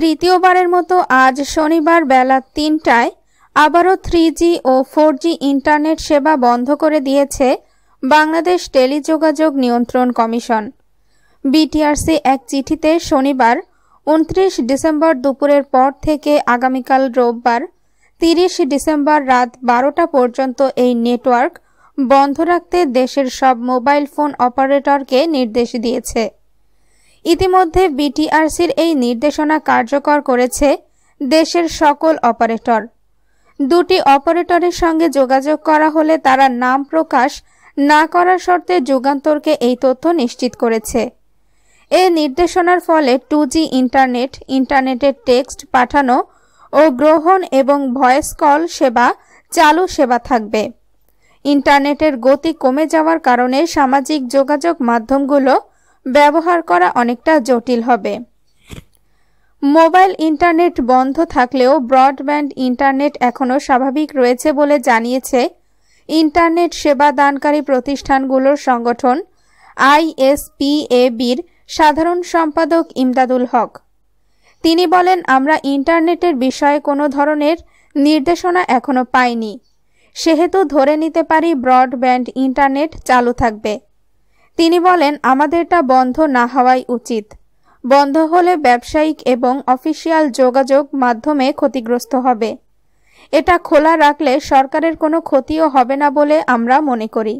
তৃতীয়বারের মতো আজ শনিবার বেলা তিনটায় আবারও থ্রি ও ফোর ইন্টারনেট সেবা বন্ধ করে দিয়েছে বাংলাদেশ টেলিযোগাযোগ নিয়ন্ত্রণ কমিশন বিটিআরসি এক চিঠিতে শনিবার উনত্রিশ ডিসেম্বর দুপুরের পর থেকে আগামীকাল রোববার তিরিশ ডিসেম্বর রাত বারোটা পর্যন্ত এই নেটওয়ার্ক বন্ধ রাখতে দেশের সব মোবাইল ফোন অপারেটরকে নির্দেশ দিয়েছে ইতিমধ্যে বিটিআরসির এই নির্দেশনা কার্যকর করেছে দেশের সকল অপারেটর দুটি অপারেটরের সঙ্গে যোগাযোগ করা হলে তারা নাম প্রকাশ না করার শর্তে যুগান্তরকে এই তথ্য নিশ্চিত করেছে এ নির্দেশনার ফলে টু ইন্টারনেট ইন্টারনেটের টেক্সট পাঠানো ও গ্রহণ এবং ভয়েস কল সেবা চালু সেবা থাকবে ইন্টারনেটের গতি কমে যাওয়ার কারণে সামাজিক যোগাযোগ মাধ্যমগুলো ব্যবহার করা অনেকটা জটিল হবে মোবাইল ইন্টারনেট বন্ধ থাকলেও ব্রডব্যান্ড ইন্টারনেট এখনও স্বাভাবিক রয়েছে বলে জানিয়েছে ইন্টারনেট সেবা দানকারী প্রতিষ্ঠানগুলোর সংগঠন আইএসপিএবির সাধারণ সম্পাদক ইমদাদুল হক তিনি বলেন আমরা ইন্টারনেটের বিষয়ে কোনো ধরনের নির্দেশনা এখনও পাইনি সেহেতু ধরে নিতে পারি ব্রডব্যান্ড ইন্টারনেট চালু থাকবে তিনি বলেন আমাদেরটা বন্ধ না হওয়াই উচিত বন্ধ হলে ব্যবসায়িক এবং অফিসিয়াল যোগাযোগ মাধ্যমে ক্ষতিগ্রস্ত হবে এটা খোলা রাখলে সরকারের কোনো ক্ষতিও হবে না বলে আমরা মনে করি